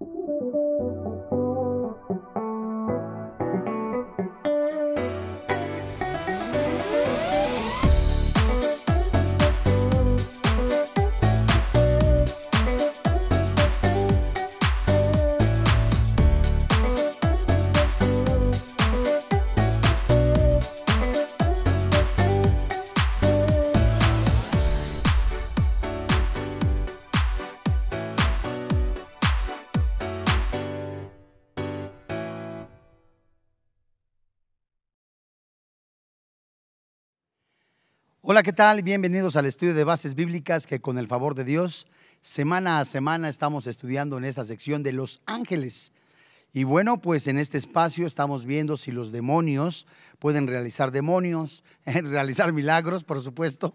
Música Hola, ¿qué tal? Bienvenidos al estudio de bases bíblicas que con el favor de Dios, semana a semana estamos estudiando en esta sección de los ángeles. Y bueno, pues en este espacio estamos viendo si los demonios pueden realizar demonios, realizar milagros, por supuesto.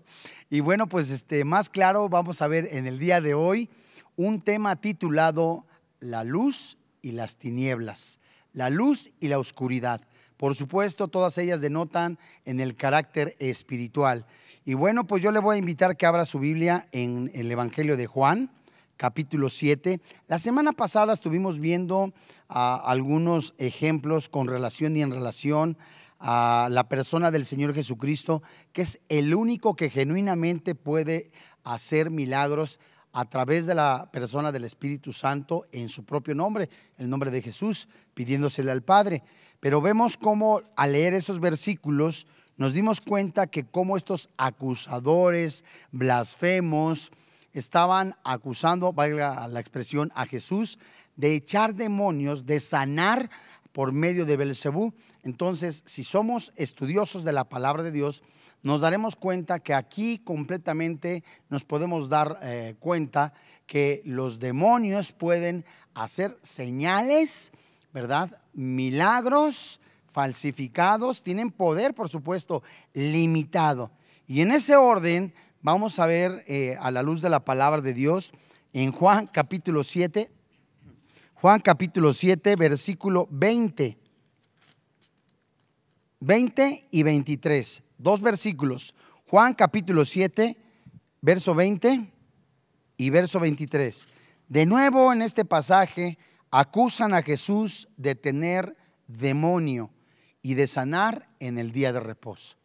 Y bueno, pues este más claro vamos a ver en el día de hoy un tema titulado La luz y las tinieblas, la luz y la oscuridad. Por supuesto, todas ellas denotan en el carácter espiritual. Y bueno, pues yo le voy a invitar que abra su Biblia en el Evangelio de Juan, capítulo 7. La semana pasada estuvimos viendo ah, algunos ejemplos con relación y en relación a la persona del Señor Jesucristo, que es el único que genuinamente puede hacer milagros a través de la persona del Espíritu Santo en su propio nombre, el nombre de Jesús, pidiéndosele al Padre. Pero vemos cómo al leer esos versículos, nos dimos cuenta que como estos acusadores, blasfemos, estaban acusando, valga la expresión, a Jesús de echar demonios, de sanar por medio de Belcebú. Entonces, si somos estudiosos de la palabra de Dios, nos daremos cuenta que aquí completamente nos podemos dar eh, cuenta que los demonios pueden hacer señales, ¿verdad? Milagros, falsificados, tienen poder, por supuesto, limitado. Y en ese orden vamos a ver eh, a la luz de la palabra de Dios en Juan capítulo 7, Juan capítulo 7, versículo 20. 20 y 23, dos versículos. Juan capítulo 7, verso 20 y verso 23. De nuevo en este pasaje acusan a Jesús de tener demonio y de sanar en el día de reposo.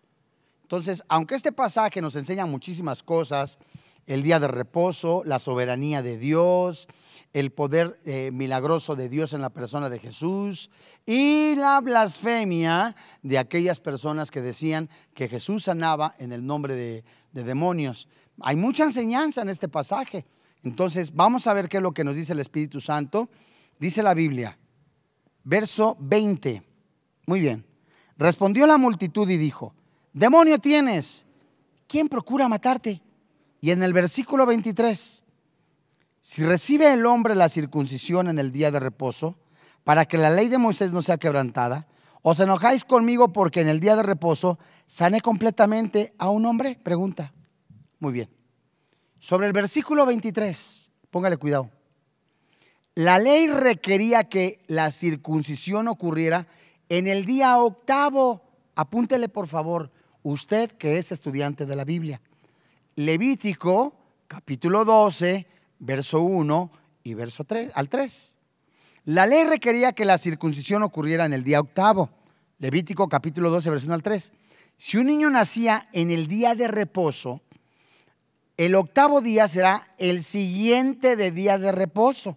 Entonces, aunque este pasaje nos enseña muchísimas cosas, el día de reposo, la soberanía de Dios, el poder eh, milagroso de Dios en la persona de Jesús y la blasfemia de aquellas personas que decían que Jesús sanaba en el nombre de demonios. Hay mucha enseñanza en este pasaje. Entonces, vamos a ver qué es lo que nos dice el Espíritu Santo. Dice la Biblia, verso 20. Muy bien. Respondió la multitud y dijo, demonio tienes, ¿quién procura matarte? Y en el versículo 23, si recibe el hombre la circuncisión en el día de reposo, para que la ley de Moisés no sea quebrantada, ¿os enojáis conmigo porque en el día de reposo sané completamente a un hombre? Pregunta. Muy bien. Sobre el versículo 23, póngale cuidado. La ley requería que la circuncisión ocurriera en el día octavo, apúntele por favor, usted que es estudiante de la Biblia. Levítico capítulo 12, verso 1 y verso 3 al 3. La ley requería que la circuncisión ocurriera en el día octavo. Levítico capítulo 12, verso 1 al 3. Si un niño nacía en el día de reposo, el octavo día será el siguiente de día de reposo.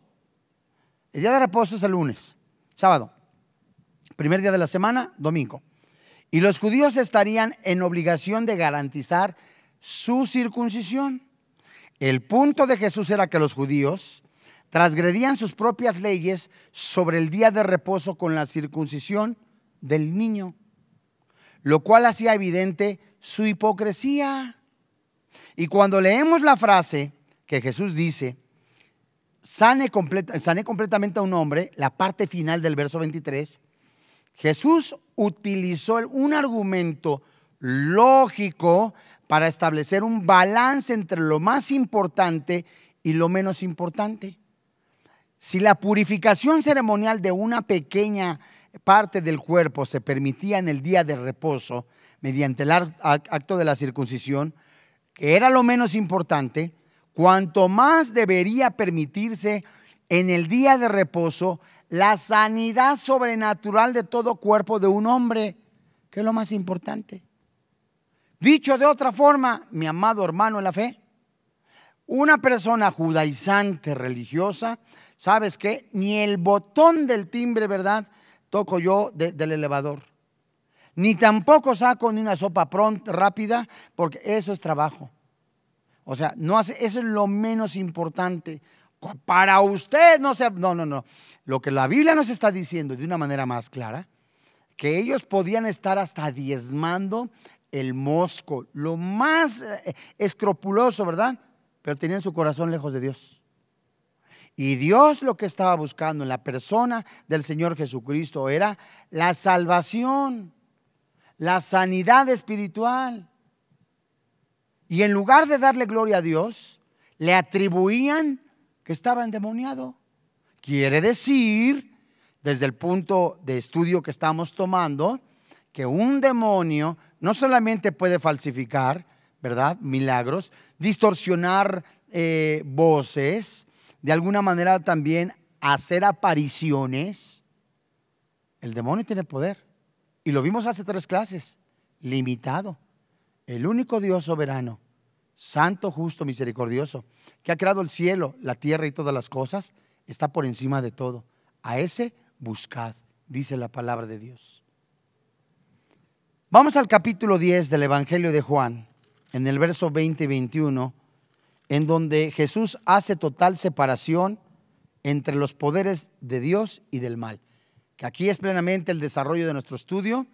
El día de reposo es el lunes, sábado. Primer día de la semana, domingo. Y los judíos estarían en obligación de garantizar su circuncisión. El punto de Jesús era que los judíos transgredían sus propias leyes sobre el día de reposo con la circuncisión del niño, lo cual hacía evidente su hipocresía. Y cuando leemos la frase que Jesús dice, sane, sane completamente a un hombre, la parte final del verso 23, Jesús utilizó un argumento lógico para establecer un balance entre lo más importante y lo menos importante. Si la purificación ceremonial de una pequeña parte del cuerpo se permitía en el día de reposo mediante el acto de la circuncisión, que era lo menos importante, cuanto más debería permitirse en el día de reposo la sanidad sobrenatural de todo cuerpo de un hombre, que es lo más importante. Dicho de otra forma, mi amado hermano en la fe, una persona judaizante religiosa, ¿sabes qué? Ni el botón del timbre, ¿verdad? Toco yo del elevador. Ni tampoco saco ni una sopa pronta, rápida, porque eso es trabajo. O sea, no hace, eso es lo menos importante. Para usted no sé No, no, no. Lo que la Biblia nos está diciendo de una manera más clara, que ellos podían estar hasta diezmando el mosco, lo más eh, escrupuloso ¿verdad? Pero tenían su corazón lejos de Dios. Y Dios lo que estaba buscando en la persona del Señor Jesucristo era la salvación, la sanidad espiritual. Y en lugar de darle gloria a Dios, le atribuían que estaba endemoniado. Quiere decir, desde el punto de estudio que estamos tomando, que un demonio no solamente puede falsificar, ¿verdad? Milagros, distorsionar eh, voces, de alguna manera también hacer apariciones. El demonio tiene poder. Y lo vimos hace tres clases, limitado. El único Dios soberano santo, justo, misericordioso, que ha creado el cielo, la tierra y todas las cosas, está por encima de todo. A ese buscad, dice la palabra de Dios. Vamos al capítulo 10 del Evangelio de Juan, en el verso 20 y 21, en donde Jesús hace total separación entre los poderes de Dios y del mal. Que aquí es plenamente el desarrollo de nuestro estudio,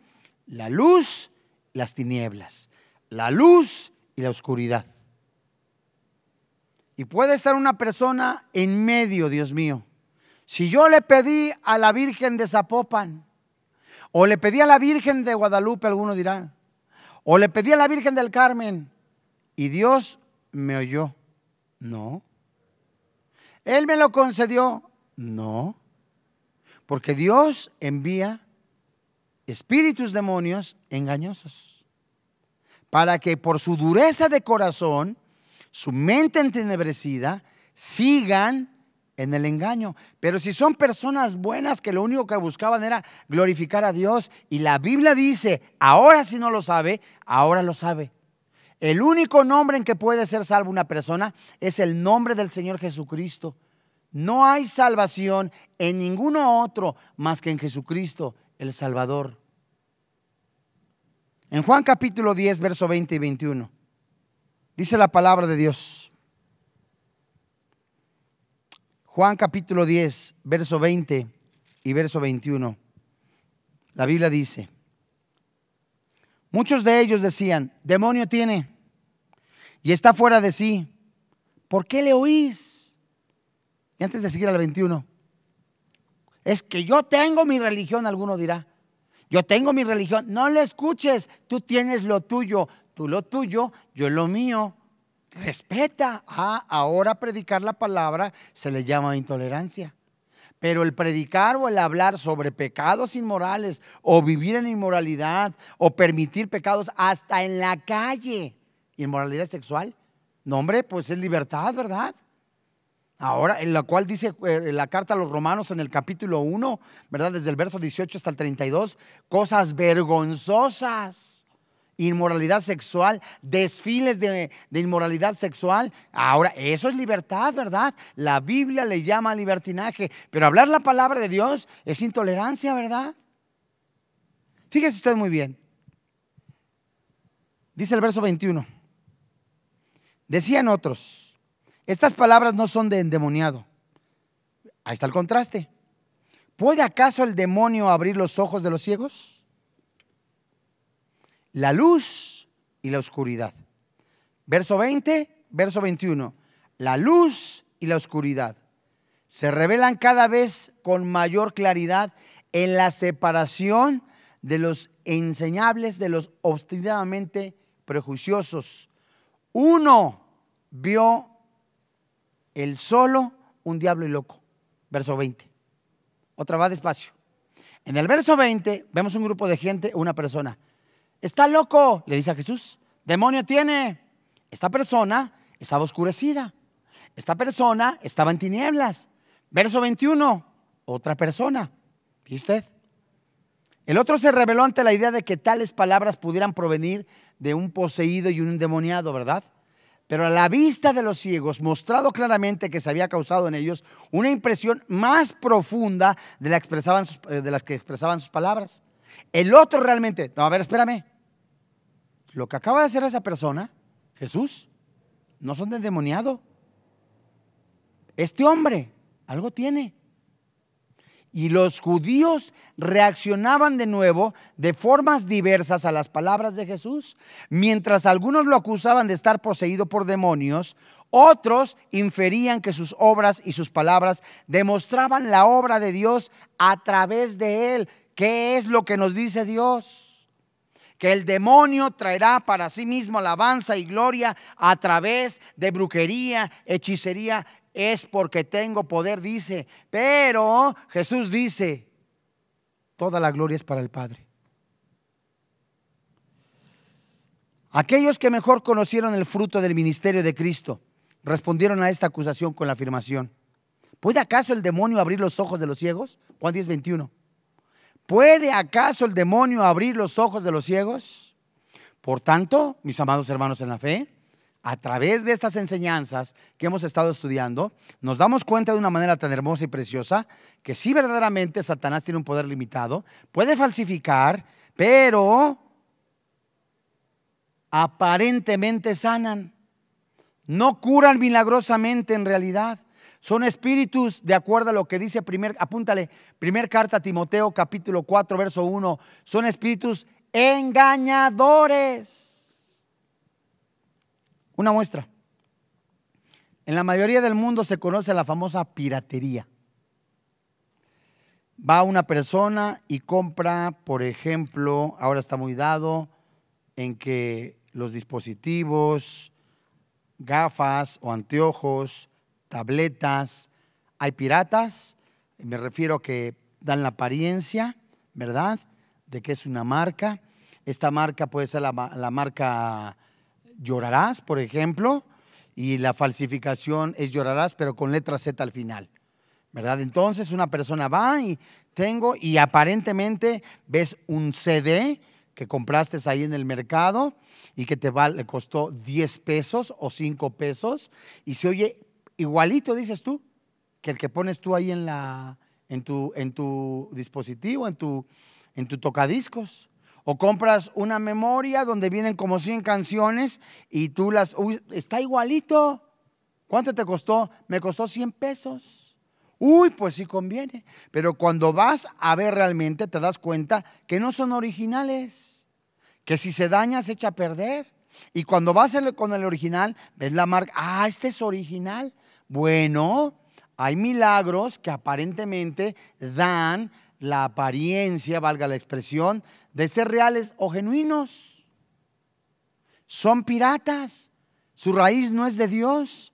la luz, las tinieblas, la luz y la oscuridad. Y puede estar una persona en medio, Dios mío. Si yo le pedí a la Virgen de Zapopan, o le pedí a la Virgen de Guadalupe, alguno dirá, o le pedí a la Virgen del Carmen, y Dios me oyó, no. Él me lo concedió, no. Porque Dios envía espíritus demonios engañosos para que por su dureza de corazón, su mente entenebrecida, sigan en el engaño. Pero si son personas buenas que lo único que buscaban era glorificar a Dios, y la Biblia dice, ahora si no lo sabe, ahora lo sabe. El único nombre en que puede ser salvo una persona es el nombre del Señor Jesucristo. No hay salvación en ninguno otro más que en Jesucristo, el Salvador. En Juan capítulo 10, verso 20 y 21, dice la palabra de Dios. Juan capítulo 10, verso 20 y verso 21. La Biblia dice, muchos de ellos decían, demonio tiene y está fuera de sí. ¿Por qué le oís? Y antes de seguir al 21, es que yo tengo mi religión, alguno dirá. Yo tengo mi religión. No le escuches. Tú tienes lo tuyo. Tú lo tuyo, yo lo mío. Respeta. Ah, ahora predicar la palabra se le llama intolerancia. Pero el predicar o el hablar sobre pecados inmorales o vivir en inmoralidad o permitir pecados hasta en la calle, inmoralidad sexual, no hombre, pues es libertad, ¿verdad? Ahora, en la cual dice eh, la carta a los romanos en el capítulo 1, ¿verdad? Desde el verso 18 hasta el 32, cosas vergonzosas, inmoralidad sexual, desfiles de, de inmoralidad sexual. Ahora, eso es libertad, ¿verdad? La Biblia le llama libertinaje, pero hablar la palabra de Dios es intolerancia, ¿verdad? Fíjese usted muy bien. Dice el verso 21. Decían otros estas palabras no son de endemoniado. Ahí está el contraste. ¿Puede acaso el demonio abrir los ojos de los ciegos? La luz y la oscuridad. Verso 20, verso 21. La luz y la oscuridad se revelan cada vez con mayor claridad en la separación de los enseñables, de los obstinadamente prejuiciosos. Uno vio el solo, un diablo y loco. Verso 20. Otra va despacio. En el verso 20 vemos un grupo de gente, una persona. Está loco, le dice a Jesús. Demonio tiene. Esta persona estaba oscurecida. Esta persona estaba en tinieblas. Verso 21, otra persona. ¿Y usted? El otro se reveló ante la idea de que tales palabras pudieran provenir de un poseído y un endemoniado, ¿verdad? pero a la vista de los ciegos, mostrado claramente que se había causado en ellos una impresión más profunda de, la expresaban eh, de las que expresaban sus palabras. El otro realmente, no, a ver, espérame, lo que acaba de hacer esa persona, Jesús, no son de demoniado, Este hombre algo tiene. Y los judíos reaccionaban de nuevo de formas diversas a las palabras de Jesús. Mientras algunos lo acusaban de estar poseído por demonios, otros inferían que sus obras y sus palabras demostraban la obra de Dios a través de él. ¿Qué es lo que nos dice Dios? que el demonio traerá para sí mismo alabanza y gloria a través de brujería, hechicería es porque tengo poder, dice. Pero Jesús dice, toda la gloria es para el Padre. Aquellos que mejor conocieron el fruto del ministerio de Cristo respondieron a esta acusación con la afirmación. ¿Puede acaso el demonio abrir los ojos de los ciegos? Juan 10, 21. ¿Puede acaso el demonio abrir los ojos de los ciegos? Por tanto, mis amados hermanos en la fe, a través de estas enseñanzas que hemos estado estudiando, nos damos cuenta de una manera tan hermosa y preciosa que si verdaderamente Satanás tiene un poder limitado, puede falsificar, pero aparentemente sanan. No curan milagrosamente en realidad. Son espíritus, de acuerdo a lo que dice primer, apúntale, primer carta a Timoteo capítulo 4 verso 1, son espíritus engañadores. Una muestra. En la mayoría del mundo se conoce la famosa piratería. Va una persona y compra, por ejemplo, ahora está muy dado en que los dispositivos, gafas o anteojos, tabletas, hay piratas, me refiero a que dan la apariencia, ¿verdad? De que es una marca. Esta marca puede ser la, la marca llorarás, por ejemplo, y la falsificación es llorarás, pero con letra Z al final. ¿Verdad? Entonces una persona va y tengo y aparentemente ves un CD que compraste ahí en el mercado y que te le costó 10 pesos o 5 pesos y se oye igualito, dices tú, que el que pones tú ahí en, la, tu, en tu dispositivo, en tu, en tu tocadiscos. O compras una memoria donde vienen como 100 canciones y tú las... Uy, está igualito. ¿Cuánto te costó? Me costó 100 pesos. Uy, pues sí conviene. Pero cuando vas a ver realmente te das cuenta que no son originales. Que si se daña se echa a perder. Y cuando vas con el original, ves la marca. Ah, este es original. Bueno, hay milagros que aparentemente dan la apariencia, valga la expresión, de ser reales o genuinos. Son piratas, su raíz no es de Dios.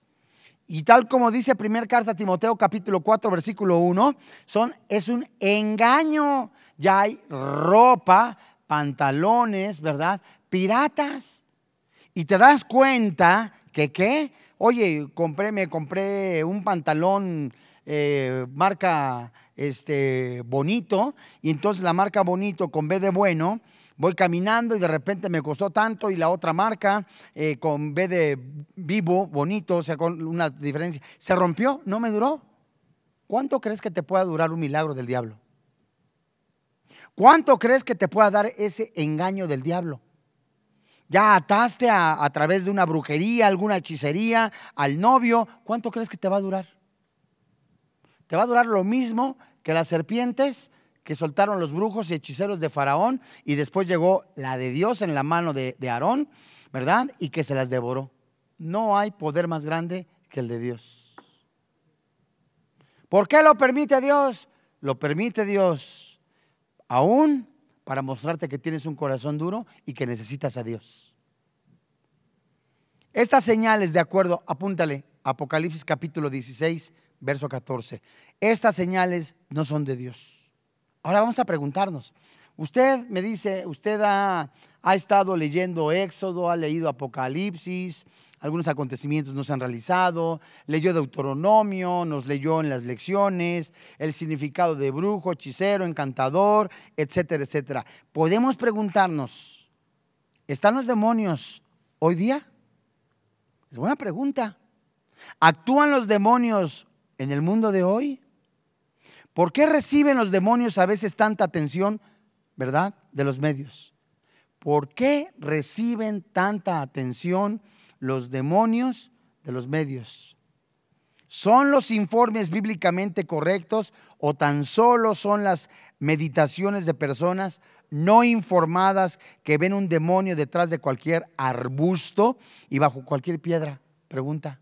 Y tal como dice primera carta a Timoteo capítulo 4 versículo 1, son, es un engaño. Ya hay ropa, pantalones, ¿verdad? Piratas. Y te das cuenta que qué? Oye, compré, me compré un pantalón eh, marca este, bonito, y entonces la marca bonito con B de bueno, voy caminando y de repente me costó tanto y la otra marca eh, con B de vivo, bonito, o sea, con una diferencia, se rompió, no me duró. ¿Cuánto crees que te pueda durar un milagro del diablo? ¿Cuánto crees que te pueda dar ese engaño del diablo? Ya ataste a través de una brujería, alguna hechicería, al novio, ¿cuánto crees que te va a durar? Te va a durar lo mismo que las serpientes que soltaron los brujos y hechiceros de Faraón y después llegó la de Dios en la mano de, Aarón, ¿verdad? Y que se las devoró. No hay poder más grande que el de Dios. ¿Por qué lo permite Dios? Lo permite Dios aún para mostrarte que tienes un corazón duro y que necesitas a Dios. Estas señales, de acuerdo, apúntale, Apocalipsis capítulo 16, verso 14. Estas señales no son de Dios. Ahora vamos a preguntarnos. Usted me dice, usted ha, estado leyendo Éxodo, ha leído Apocalipsis, algunos acontecimientos se han realizado, leyó Deuteronomio, nos leyó en las lecciones, el significado de brujo, hechicero, encantador, etcétera, etcétera. Podemos preguntarnos, ¿están los demonios hoy día? Es buena pregunta. ¿Actúan los demonios en el mundo de hoy? ¿Por qué reciben los demonios a veces tanta atención, verdad, de los medios? ¿Por qué reciben tanta atención los demonios de los medios? ¿Son los informes bíblicamente correctos o tan solo son las meditaciones de personas no informadas que ven un demonio detrás de cualquier arbusto y bajo cualquier piedra? Pregunta.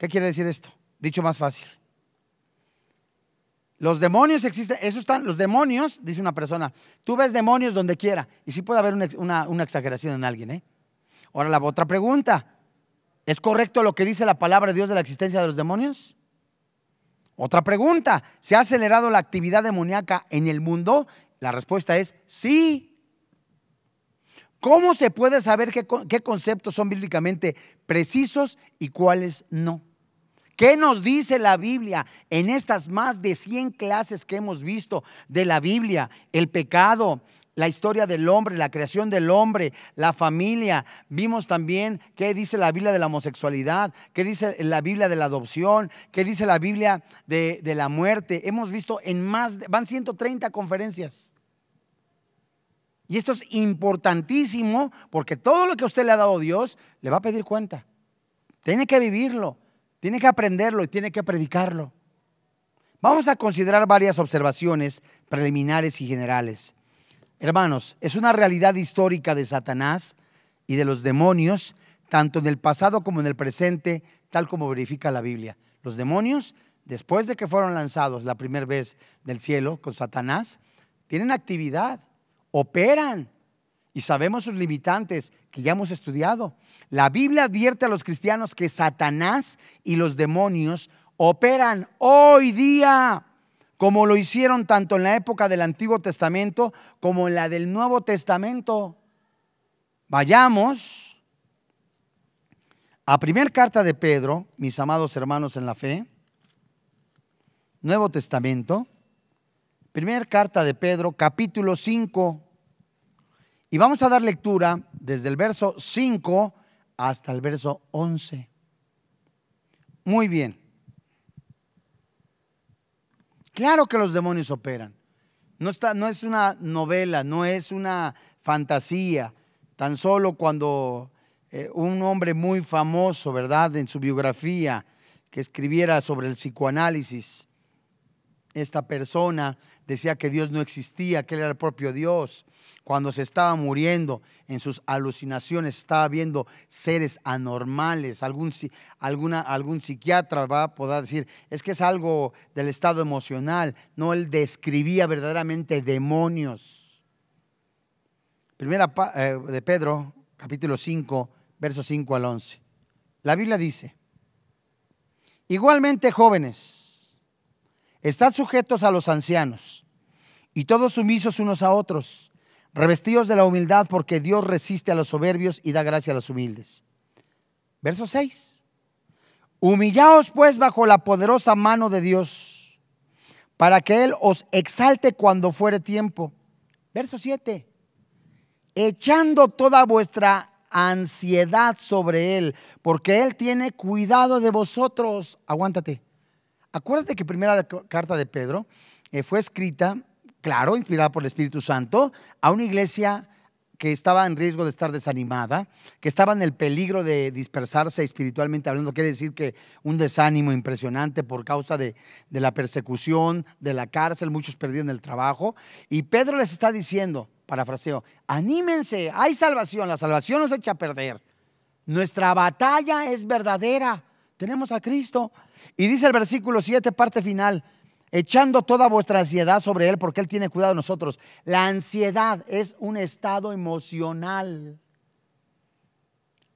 ¿Qué quiere decir esto? Dicho más fácil. Los demonios existen, eso están, los demonios, dice una persona, tú ves demonios donde quiera. Y sí puede haber una, exageración en alguien, ¿eh? Ahora la otra pregunta, ¿es correcto lo que dice la palabra de Dios de la existencia de los demonios? Otra pregunta, ¿se ha acelerado la actividad demoníaca en el mundo? La respuesta es sí. ¿Cómo se puede saber qué conceptos son bíblicamente precisos y cuáles no? ¿Qué nos dice la Biblia en estas más de 100 clases que hemos visto de la Biblia? El pecado, la historia del hombre, la creación del hombre, la familia. Vimos también qué dice la Biblia de la homosexualidad, qué dice la Biblia de la adopción, qué dice la Biblia de, la muerte. Hemos visto en más, van 130 conferencias. Y esto es importantísimo porque todo lo que usted le ha dado a Dios le va a pedir cuenta. Tiene que vivirlo. Tiene que aprenderlo y tiene que predicarlo. Vamos a considerar varias observaciones preliminares y generales. Hermanos, es una realidad histórica de Satanás y de los demonios, tanto en el pasado como en el presente, tal como verifica la Biblia. Los demonios, después de que fueron lanzados la primera vez del cielo con Satanás, tienen actividad, operan, y sabemos sus limitantes que ya hemos estudiado. La Biblia advierte a los cristianos que Satanás y los demonios operan hoy día, como lo hicieron tanto en la época del Antiguo Testamento como en la del Nuevo Testamento. Vayamos a primera carta de Pedro, mis amados hermanos en la fe, Nuevo Testamento, primera carta de Pedro, capítulo 5 y vamos a dar lectura desde el verso 5 hasta el verso 11. Muy bien. Claro que los demonios operan. No, está, no es una novela, no es una fantasía. Tan solo cuando eh, un hombre muy famoso, ¿verdad? En su biografía que escribiera sobre el psicoanálisis, esta persona decía que Dios no existía, que Él era el propio Dios. Cuando se estaba muriendo, en sus alucinaciones estaba viendo seres anormales. Algún, alguna, algún psiquiatra va a poder decir, es que es algo del estado emocional. No, Él describía verdaderamente demonios. Primera eh, de Pedro, capítulo 5, versos 5 al 11. La Biblia dice, igualmente jóvenes, Estad sujetos a los ancianos y todos sumisos unos a otros, revestidos de la humildad porque Dios resiste a los soberbios y da gracia a los humildes. Verso 6. Humillaos pues bajo la poderosa mano de Dios, para que Él os exalte cuando fuere tiempo. Verso 7. Echando toda vuestra ansiedad sobre Él, porque Él tiene cuidado de vosotros. Aguántate Acuérdate que primera carta de Pedro eh, fue escrita, claro, inspirada por el Espíritu Santo, a una iglesia que estaba en riesgo de estar desanimada, que estaba en el peligro de dispersarse espiritualmente hablando, quiere decir que un desánimo impresionante por causa de, de la persecución, de la cárcel, muchos perdieron el trabajo. Y Pedro les está diciendo, parafraseo, anímense, hay salvación, la salvación nos echa a perder. Nuestra batalla es verdadera, tenemos a Cristo. Y dice el versículo 7, parte final, echando toda vuestra ansiedad sobre Él, porque Él tiene cuidado de nosotros. La ansiedad es un estado emocional.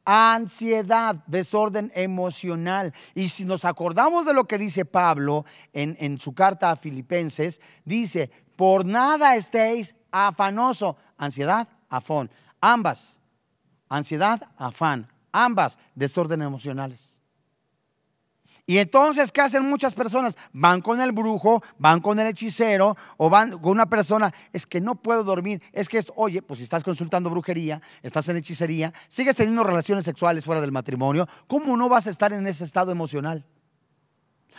Ansiedad, desorden emocional. Y si nos acordamos de lo que dice Pablo en, en su carta a Filipenses, dice, por nada estéis afanoso. Ansiedad, afón. Ambas. Ansiedad, afán. Ambas, desorden emocionales. Y entonces, ¿qué hacen muchas personas? Van con el brujo, van con el hechicero o van con una persona, es que no puedo dormir, es que, es oye, pues si estás consultando brujería, estás en hechicería, sigues teniendo relaciones sexuales fuera del matrimonio, ¿cómo no vas a estar en ese estado emocional?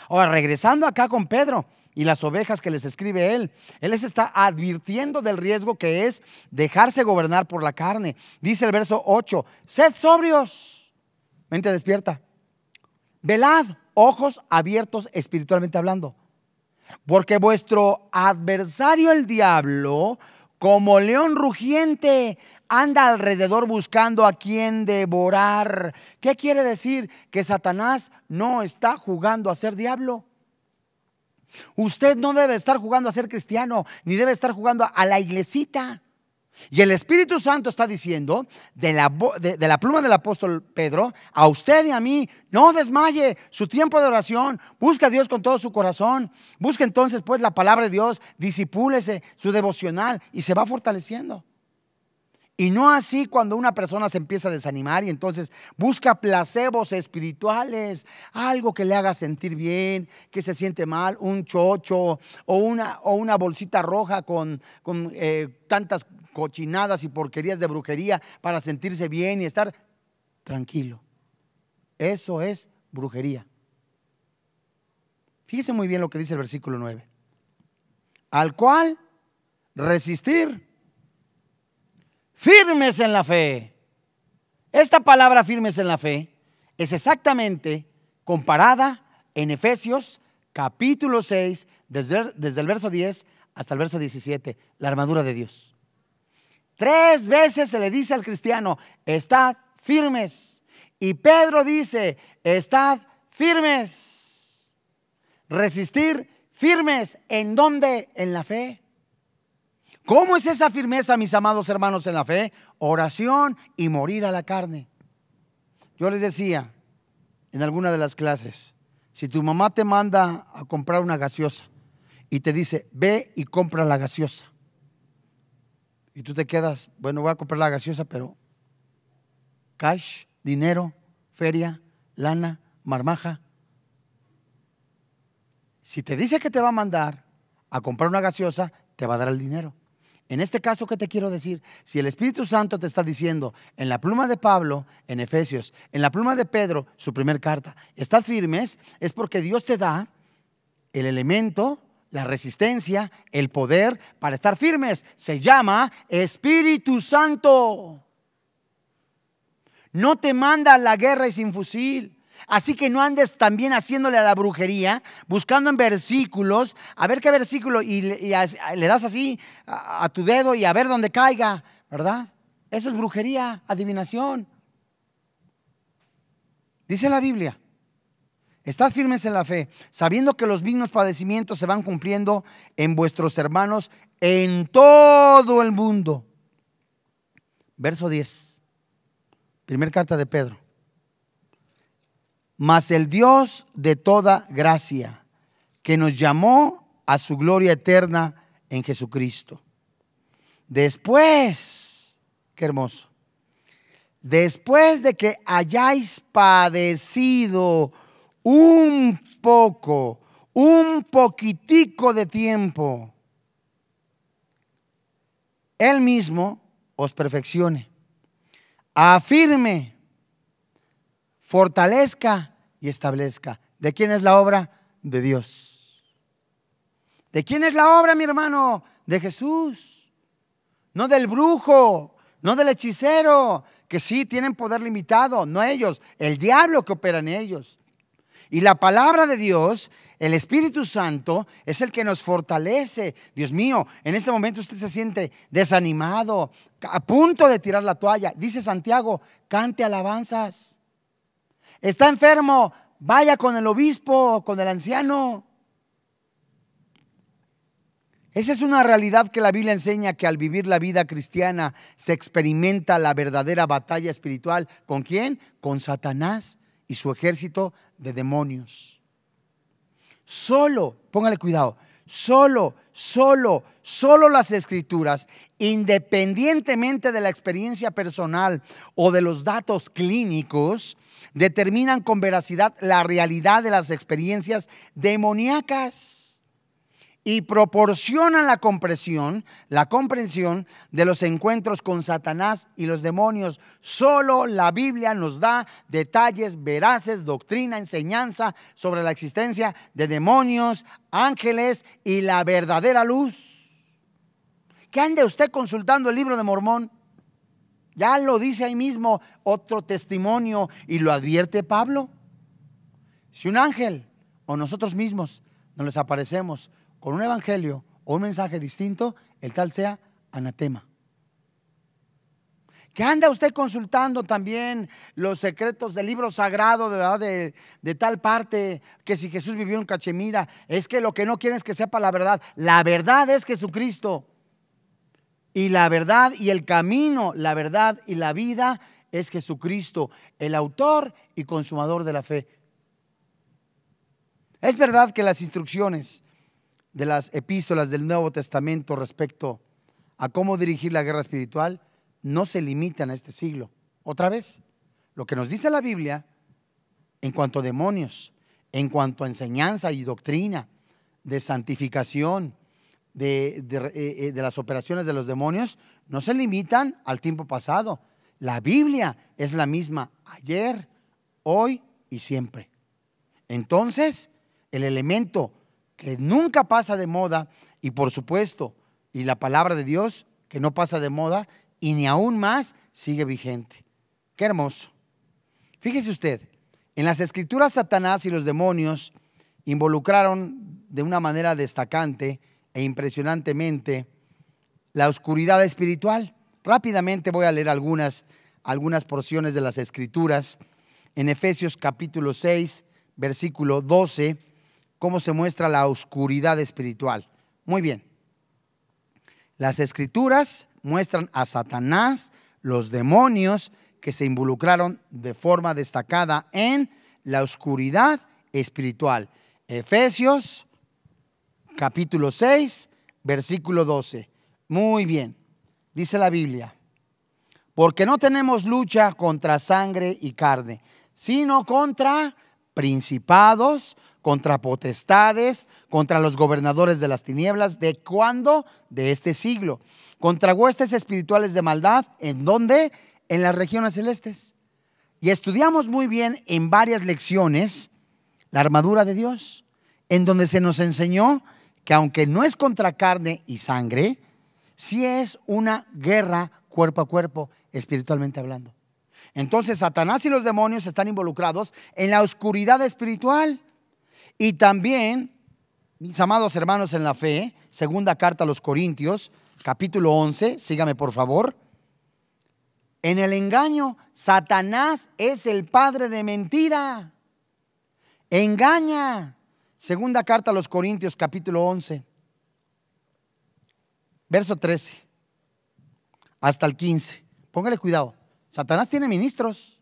Ahora, regresando acá con Pedro y las ovejas que les escribe él. Él les está advirtiendo del riesgo que es dejarse gobernar por la carne. Dice el verso 8, sed sobrios, mente despierta, velad, ojos abiertos espiritualmente hablando. Porque vuestro adversario el diablo, como león rugiente, anda alrededor buscando a quien devorar. ¿Qué quiere decir? Que Satanás no está jugando a ser diablo. Usted no debe estar jugando a ser cristiano, ni debe estar jugando a la iglesita. Y el Espíritu Santo está diciendo de la, de, la, pluma del apóstol Pedro, a usted y a mí, no desmaye su tiempo de oración, busca a Dios con todo su corazón, busca entonces pues la palabra de Dios, disipúlese su devocional y se va fortaleciendo. Y no así cuando una persona se empieza a desanimar y entonces busca placebos espirituales, algo que le haga sentir bien, que se siente mal, un chocho o una, o una bolsita roja con, con eh, tantas cochinadas y porquerías de brujería para sentirse bien y estar tranquilo. Eso es brujería. Fíjese muy bien lo que dice el versículo 9. Al cual resistir firmes en la fe. Esta palabra firmes en la fe es exactamente comparada en Efesios capítulo 6, desde, desde el verso 10 hasta el verso 17, la armadura de Dios. Tres veces se le dice al cristiano, estad firmes. Y Pedro dice, estad firmes. Resistir firmes. ¿En dónde? En la fe. ¿Cómo es esa firmeza, mis amados hermanos, en la fe? Oración y morir a la carne. Yo les decía en alguna de las clases, si tu mamá te manda a comprar una gaseosa y te dice, ve y compra la gaseosa, y tú te quedas, bueno, voy a comprar la gaseosa, pero cash, dinero, feria, lana, marmaja. Si te dice que te va a mandar a comprar una gaseosa, te va a dar el dinero. En este caso, ¿qué te quiero decir? Si el Espíritu Santo te está diciendo en la pluma de Pablo, en Efesios, en la pluma de Pedro, su primer carta, estás firmes, es porque Dios te da el elemento la resistencia, el poder para estar firmes. Se llama Espíritu Santo. No te manda la guerra y sin fusil. Así que no andes también haciéndole a la brujería, buscando en versículos, a ver qué versículo, y le, das así a tu dedo y a ver dónde caiga, ¿verdad? Eso es brujería, adivinación. Dice la Biblia, Estad firmes en la fe, sabiendo que los mismos padecimientos se van cumpliendo en vuestros hermanos en todo el mundo. Verso 10, primer carta de Pedro. Mas el Dios de toda gracia, que nos llamó a su gloria eterna en Jesucristo. Después, qué hermoso, después de que hayáis padecido, un poco, un poquitico de tiempo, Él mismo os perfeccione, afirme, fortalezca y establezca. ¿De quién es la obra? De Dios. ¿De quién es la obra, mi hermano? De Jesús. No del brujo, no del hechicero, que sí tienen poder limitado, no ellos, el diablo que opera en ellos. Y la palabra de Dios, el Espíritu Santo, es el que nos fortalece. Dios mío, en este momento usted se siente desanimado, a punto de tirar la toalla. Dice Santiago, cante alabanzas. Está enfermo, vaya con el obispo, con el anciano. Esa es una realidad que la Biblia enseña que al vivir la vida cristiana se experimenta la verdadera batalla espiritual. ¿Con quién? Con Satanás y su ejército de demonios. Solo, póngale cuidado, solo, solo, solo las escrituras, independientemente de la experiencia personal o de los datos clínicos, determinan con veracidad la realidad de las experiencias demoníacas y proporciona la comprensión, la comprensión de los encuentros con Satanás y los demonios. Solo la Biblia nos da detalles veraces, doctrina, enseñanza sobre la existencia de demonios, ángeles y la verdadera luz. ¿Qué ande usted consultando el libro de Mormón? Ya lo dice ahí mismo otro testimonio y lo advierte Pablo. Si un ángel o nosotros mismos nos les aparecemos, con un evangelio o un mensaje distinto, el tal sea anatema. Que anda usted consultando también los secretos del libro sagrado De, de tal parte, que si Jesús vivió en Cachemira, es que lo que no quiere es que sepa la verdad. La verdad es Jesucristo. Y la verdad y el camino, la verdad y la vida es Jesucristo, el autor y consumador de la fe. Es verdad que las instrucciones de las epístolas del Nuevo Testamento respecto a cómo dirigir la guerra espiritual no se limitan a este siglo. Otra vez, lo que nos dice la Biblia en cuanto a demonios, en cuanto a enseñanza y doctrina de santificación, de, eh, eh, las operaciones de los demonios, no se limitan al tiempo pasado. La Biblia es la misma ayer, hoy y siempre. Entonces, el elemento que nunca pasa de moda y por supuesto, y la palabra de Dios que no pasa de moda y ni aún más sigue vigente. Qué hermoso. Fíjese usted, en las escrituras Satanás y los demonios involucraron de una manera destacante e impresionantemente la oscuridad espiritual. Rápidamente voy a leer algunas, algunas porciones de las escrituras. En Efesios capítulo 6, versículo 12 cómo se muestra la oscuridad espiritual. Muy bien. Las escrituras muestran a Satanás, los demonios que se involucraron de forma destacada en la oscuridad espiritual. Efesios capítulo 6, versículo 12. Muy bien, dice la Biblia, porque no tenemos lucha contra sangre y carne, sino contra principados, contra potestades, contra los gobernadores de las tinieblas, ¿de cuándo? De este siglo. Contra huestes espirituales de maldad, ¿en dónde? En las regiones celestes. Y estudiamos muy bien en varias lecciones la armadura de Dios, en donde se nos enseñó que aunque no es contra carne y sangre, sí es una guerra cuerpo a cuerpo, espiritualmente hablando. Entonces Satanás y los demonios están involucrados en la oscuridad espiritual. Y también, mis amados hermanos en la fe, segunda carta a los Corintios, capítulo 11, sígame por favor. En el engaño, Satanás es el padre de mentira. Engaña. Segunda carta a los Corintios, capítulo 11, verso 13 hasta el 15. Póngale cuidado. Satanás tiene ministros,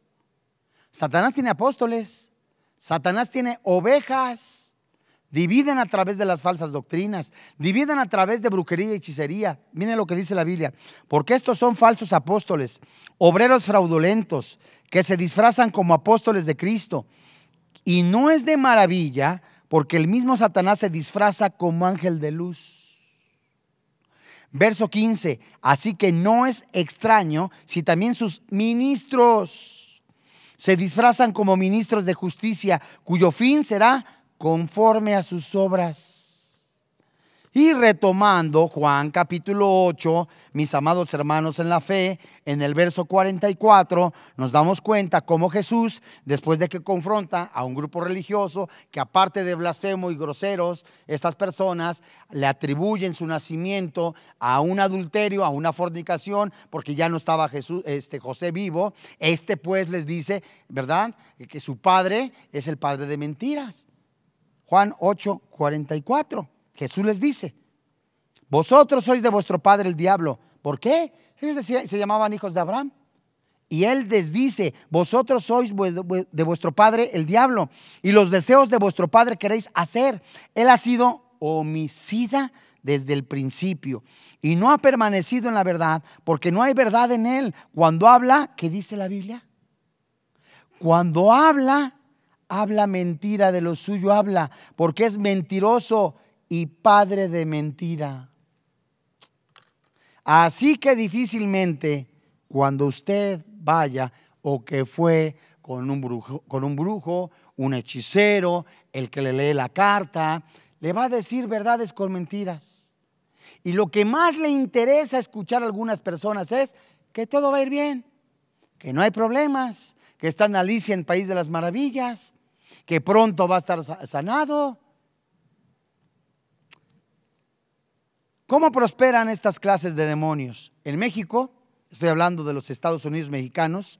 Satanás tiene apóstoles, Satanás tiene ovejas, dividen a través de las falsas doctrinas, dividen a través de brujería y hechicería. Miren lo que dice la Biblia, porque estos son falsos apóstoles, obreros fraudulentos, que se disfrazan como apóstoles de Cristo. Y no es de maravilla, porque el mismo Satanás se disfraza como ángel de luz. Verso 15, así que no es extraño si también sus ministros se disfrazan como ministros de justicia, cuyo fin será conforme a sus obras. Y retomando Juan capítulo 8, mis amados hermanos en la fe, en el verso 44 nos damos cuenta cómo Jesús, después de que confronta a un grupo religioso que aparte de blasfemo y groseros, estas personas le atribuyen su nacimiento a un adulterio, a una fornicación, porque ya no estaba Jesús, este José vivo, este pues les dice, ¿verdad? Que su padre es el padre de mentiras. Juan 8, 44. Jesús les dice, vosotros sois de vuestro padre el diablo. ¿Por qué? Ellos se llamaban hijos de Abraham. Y él les dice, vosotros sois de vuestro padre el diablo y los deseos de vuestro padre queréis hacer. Él ha sido homicida desde el principio y no ha permanecido en la verdad porque no hay verdad en él. Cuando habla, ¿qué dice la Biblia? Cuando habla, habla mentira, de lo suyo habla, porque es mentiroso y padre de mentira. Así que difícilmente cuando usted vaya o que fue con un, brujo, con un brujo, un hechicero, el que le lee la carta, le va a decir verdades con mentiras. Y lo que más le interesa escuchar a algunas personas es que todo va a ir bien, que no hay problemas, que está en Alicia en País de las Maravillas, que pronto va a estar sanado, ¿Cómo prosperan estas clases de demonios? En México, estoy hablando de los Estados Unidos mexicanos,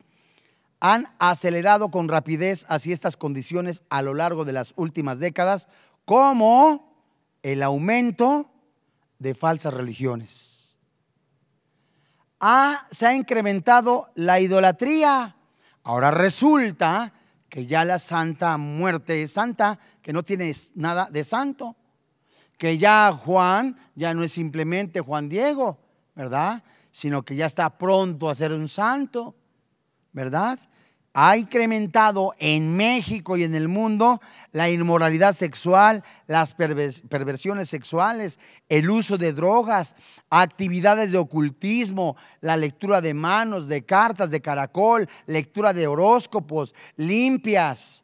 han acelerado con rapidez hacia estas condiciones a lo largo de las últimas décadas, como el aumento de falsas religiones. Ah, se ha incrementado la idolatría. Ahora resulta que ya la santa muerte es santa, que no tiene nada de santo que ya Juan ya no es simplemente Juan Diego, ¿verdad? Sino que ya está pronto a ser un santo, ¿verdad? Ha incrementado en México y en el mundo la inmoralidad sexual, las perversiones sexuales, el uso de drogas, actividades de ocultismo, la lectura de manos, de cartas, de caracol, lectura de horóscopos, limpias,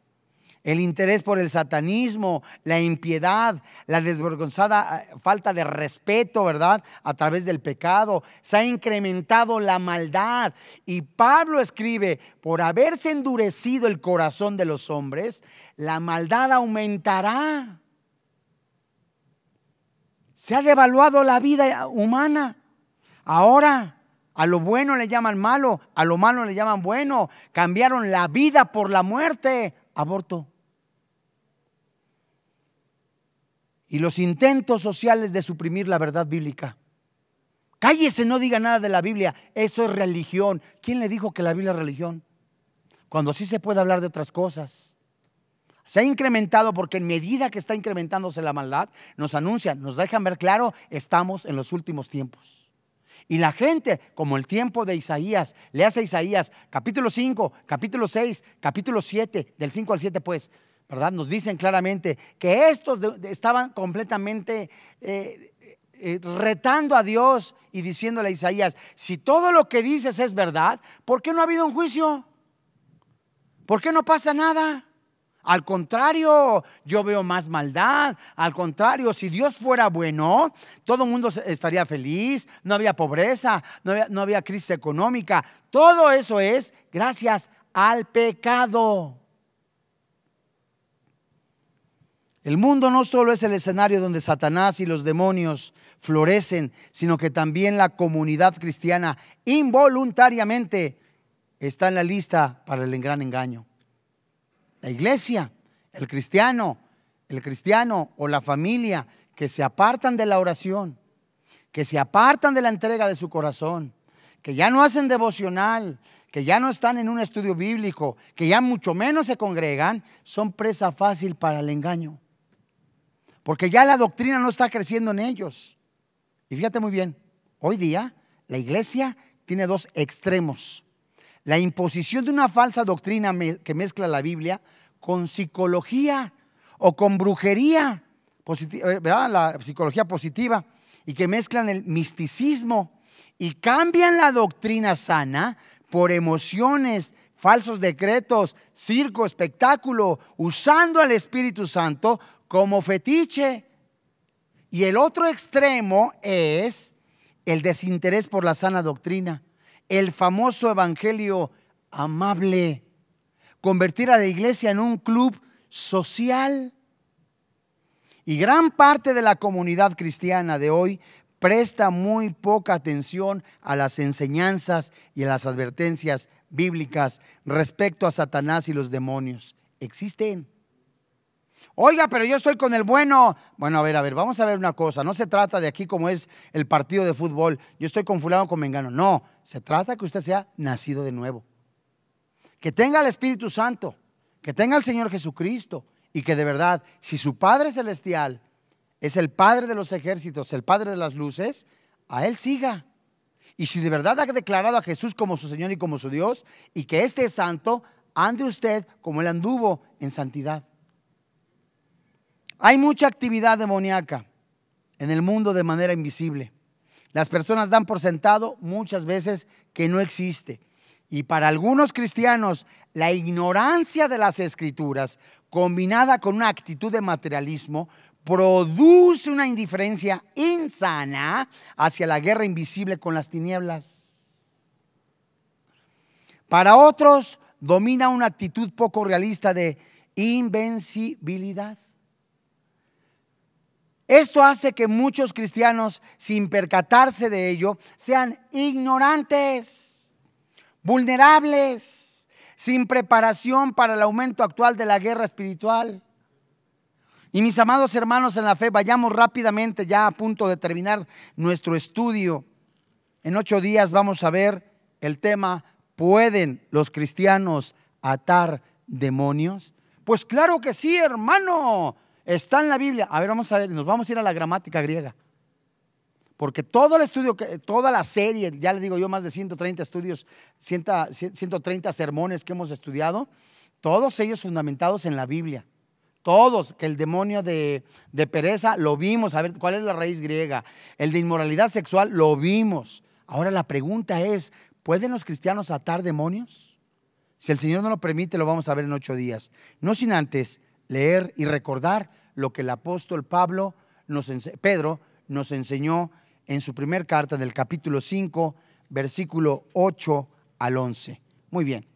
el interés por el satanismo, la impiedad, la desvergonzada eh, falta de respeto, ¿verdad? A través del pecado. Se ha incrementado la maldad. Y Pablo escribe, por haberse endurecido el corazón de los hombres, la maldad aumentará. Se ha devaluado la vida eh, humana. Ahora, a lo bueno le llaman malo, a lo malo le llaman bueno. Cambiaron la vida por la muerte. Aborto. y los intentos sociales de suprimir la verdad bíblica. Cállese, no diga nada de la Biblia, eso es religión. ¿Quién le dijo que la Biblia es religión? Cuando sí se puede hablar de otras cosas. Se ha incrementado porque en medida que está incrementándose la maldad, nos anuncian, nos dejan ver claro, estamos en los últimos tiempos. Y la gente, como el tiempo de Isaías, le hace Isaías capítulo 5, capítulo 6, capítulo 7, del 5 al 7 pues, ¿verdad? Nos dicen claramente que estos estaban completamente eh, eh, retando a Dios y diciéndole a Isaías, si todo lo que dices es verdad, ¿por qué no ha habido un juicio? ¿Por qué no pasa nada? Al contrario, yo veo más maldad. Al contrario, si Dios fuera bueno, todo el mundo estaría feliz, no había pobreza, no había crisis económica. Todo eso es gracias al pecado. El mundo no solo es el escenario donde Satanás y los demonios florecen, sino que también la comunidad cristiana involuntariamente está en la lista para el gran engaño. La iglesia, el cristiano, el cristiano o la familia que se apartan de la oración, que se apartan de la entrega de su corazón, que ya no hacen devocional, que ya no están en un estudio bíblico, que ya mucho menos se congregan, son presa fácil para el engaño porque ya la doctrina no está creciendo en ellos. Y fíjate muy bien, hoy día la iglesia tiene dos extremos. La imposición de una falsa doctrina que mezcla la Biblia con psicología o con brujería, eh, la psicología positiva, y que mezclan el misticismo y cambian la doctrina sana por emociones, falsos decretos, circo, espectáculo, usando al Espíritu Santo como fetiche. Y el otro extremo es el desinterés por la sana doctrina, el famoso evangelio amable, convertir a la iglesia en un club social. Y gran parte de la comunidad cristiana de hoy presta muy poca atención a las enseñanzas y a las advertencias bíblicas respecto a Satanás y los demonios. Existen. Oiga, pero yo estoy con el bueno. Bueno, a ver, a ver, vamos a ver una cosa. No se trata de aquí como es el partido de fútbol. Yo estoy con fulano con mengano. No, se trata que usted sea nacido de nuevo. Que tenga el Espíritu Santo, que tenga el Señor Jesucristo y que de verdad, si su Padre Celestial es el Padre de los ejércitos, el Padre de las luces, a Él siga. Y si de verdad ha declarado a Jesús como su Señor y como su Dios y que este es santo, ande usted como Él anduvo en santidad. Hay mucha actividad demoníaca en el mundo de manera invisible. Las personas dan por sentado muchas veces que no existe. Y para algunos cristianos, la ignorancia de las escrituras, combinada con una actitud de materialismo, produce una indiferencia insana hacia la guerra invisible con las tinieblas. Para otros, domina una actitud poco realista de invencibilidad. Esto hace que muchos cristianos, sin percatarse de ello, sean ignorantes, vulnerables, sin preparación para el aumento actual de la guerra espiritual. Y mis amados hermanos en la fe, vayamos rápidamente ya a punto de terminar nuestro estudio. En ocho días vamos a ver el tema, ¿pueden los cristianos atar demonios? Pues claro que sí, hermano. Está en la Biblia. A ver, vamos a ver, nos vamos a ir a la gramática griega. Porque todo el estudio, toda la serie, ya le digo yo, más de 130 estudios, 130 sermones que hemos estudiado, todos ellos fundamentados en la Biblia. Todos, que el demonio de, de pereza lo vimos, a ver cuál es la raíz griega. El de inmoralidad sexual lo vimos. Ahora la pregunta es, ¿pueden los cristianos atar demonios? Si el Señor no lo permite, lo vamos a ver en ocho días. No sin antes leer y recordar lo que el apóstol Pablo nos, Pedro nos enseñó en su primer carta del capítulo 5, versículo 8 al 11. Muy bien,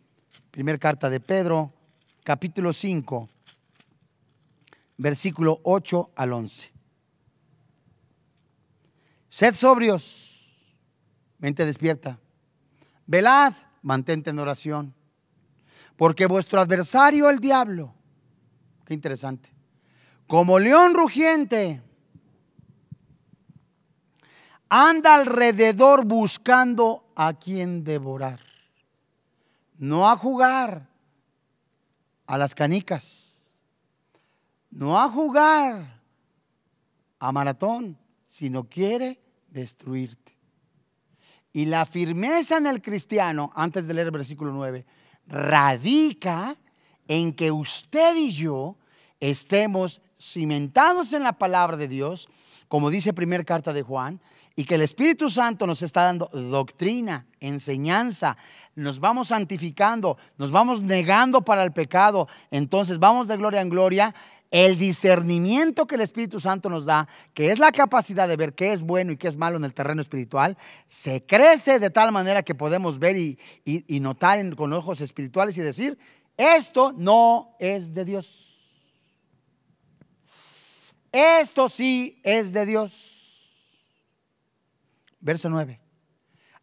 primera carta de Pedro, capítulo 5, versículo 8 al 11. Sed sobrios, mente despierta. Velad, mantente en oración. Porque vuestro adversario, el diablo, qué interesante, como león rugiente, anda alrededor buscando a quien devorar, no a jugar a las canicas, no a jugar a maratón, sino quiere destruirte. Y la firmeza en el cristiano, antes de leer el versículo 9, radica en que usted y yo estemos cimentados en la palabra de Dios, como dice primera carta de Juan, y que el Espíritu Santo nos está dando doctrina, enseñanza, nos vamos santificando, nos vamos negando para el pecado, entonces vamos de gloria en gloria. El discernimiento que el Espíritu Santo nos da, que es la capacidad de ver qué es bueno y qué es malo en el terreno espiritual, se crece de tal manera que podemos ver y, notar con ojos espirituales y decir, esto no es de Dios. Esto sí es de Dios. Verso 9.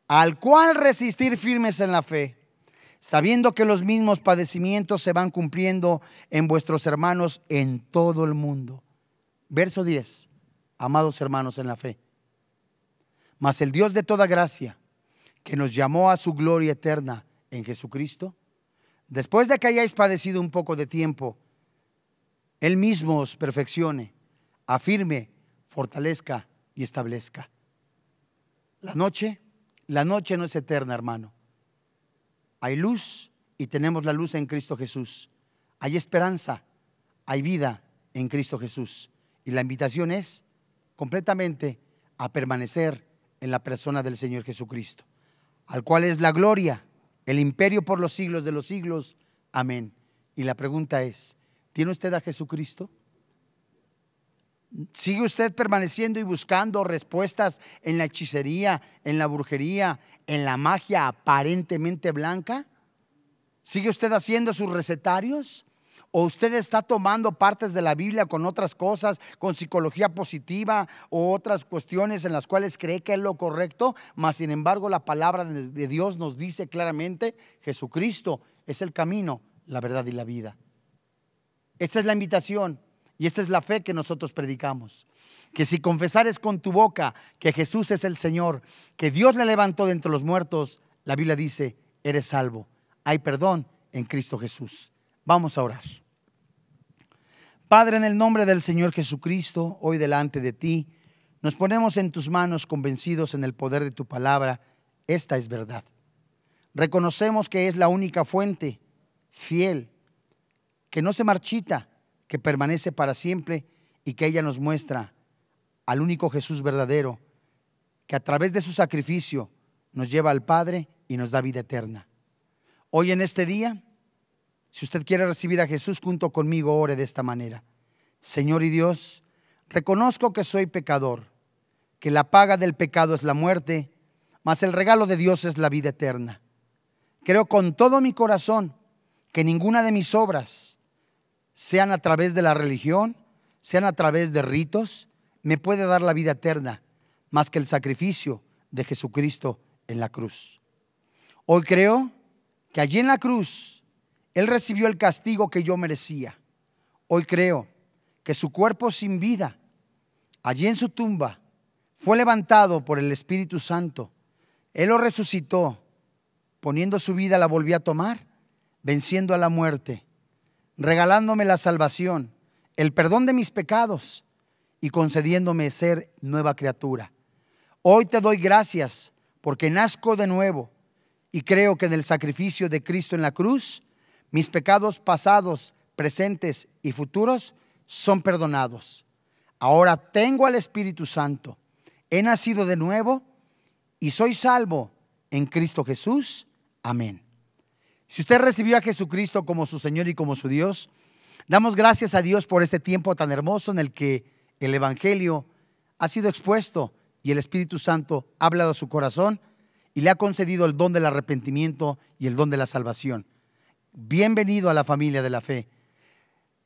Al cual resistir firmes en la fe, sabiendo que los mismos padecimientos se van cumpliendo en vuestros hermanos en todo el mundo. Verso 10. Amados hermanos en la fe. Mas el Dios de toda gracia, que nos llamó a su gloria eterna en Jesucristo, después de que hayáis padecido un poco de tiempo, Él mismo os perfeccione afirme, fortalezca y establezca. La noche, la noche no es eterna, hermano. Hay luz y tenemos la luz en Cristo Jesús. Hay esperanza, hay vida en Cristo Jesús. Y la invitación es completamente a permanecer en la persona del Señor Jesucristo, al cual es la gloria, el imperio por los siglos de los siglos. Amén. Y la pregunta es, ¿tiene usted a Jesucristo? ¿Sigue usted permaneciendo y buscando respuestas en la hechicería, en la brujería, en la magia aparentemente blanca? ¿Sigue usted haciendo sus recetarios? ¿O usted está tomando partes de la Biblia con otras cosas, con psicología positiva o otras cuestiones en las cuales cree que es lo correcto? Mas, sin embargo, la palabra de Dios nos dice claramente, Jesucristo es el camino, la verdad y la vida. Esta es la invitación y esta es la fe que nosotros predicamos. Que si confesares con tu boca que Jesús es el Señor, que Dios le levantó de entre los muertos, la Biblia dice, eres salvo. Hay perdón en Cristo Jesús. Vamos a orar. Padre, en el nombre del Señor Jesucristo, hoy delante de ti, nos ponemos en tus manos convencidos en el poder de tu palabra. Esta es verdad. Reconocemos que es la única fuente fiel, que no se marchita, que permanece para siempre y que ella nos muestra al único Jesús verdadero, que a través de su sacrificio nos lleva al Padre y nos da vida eterna. Hoy en este día, si usted quiere recibir a Jesús junto conmigo, ore de esta manera. Señor y Dios, reconozco que soy pecador, que la paga del pecado es la muerte, mas el regalo de Dios es la vida eterna. Creo con todo mi corazón que ninguna de mis obras sean a través de la religión, sean a través de ritos, me puede dar la vida eterna más que el sacrificio de Jesucristo en la cruz. Hoy creo que allí en la cruz Él recibió el castigo que yo merecía. Hoy creo que su cuerpo sin vida, allí en su tumba, fue levantado por el Espíritu Santo. Él lo resucitó, poniendo su vida la volvió a tomar, venciendo a la muerte regalándome la salvación, el perdón de mis pecados y concediéndome ser nueva criatura. Hoy te doy gracias porque nazco de nuevo y creo que en el sacrificio de Cristo en la cruz, mis pecados pasados, presentes y futuros son perdonados. Ahora tengo al Espíritu Santo, he nacido de nuevo y soy salvo en Cristo Jesús. Amén. Si usted recibió a Jesucristo como su Señor y como su Dios, damos gracias a Dios por este tiempo tan hermoso en el que el Evangelio ha sido expuesto y el Espíritu Santo ha hablado a su corazón y le ha concedido el don del arrepentimiento y el don de la salvación. Bienvenido a la familia de la fe.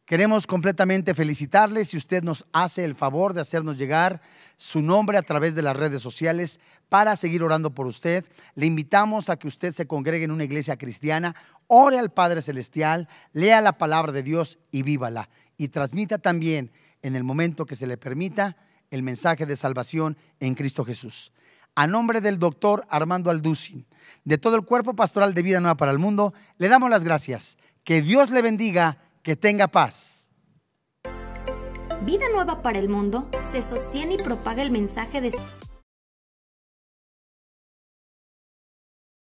Queremos completamente felicitarle si usted nos hace el favor de hacernos llegar su nombre a través de las redes sociales para seguir orando por usted. Le invitamos a que usted se congregue en una iglesia cristiana, ore al Padre Celestial, lea la palabra de Dios y vívala. Y transmita también, en el momento que se le permita, el mensaje de salvación en Cristo Jesús. A nombre del doctor Armando Alducin, de todo el cuerpo pastoral de Vida Nueva para el Mundo, le damos las gracias. Que Dios le bendiga que tenga paz. Vida Nueva para el Mundo se sostiene y propaga el mensaje de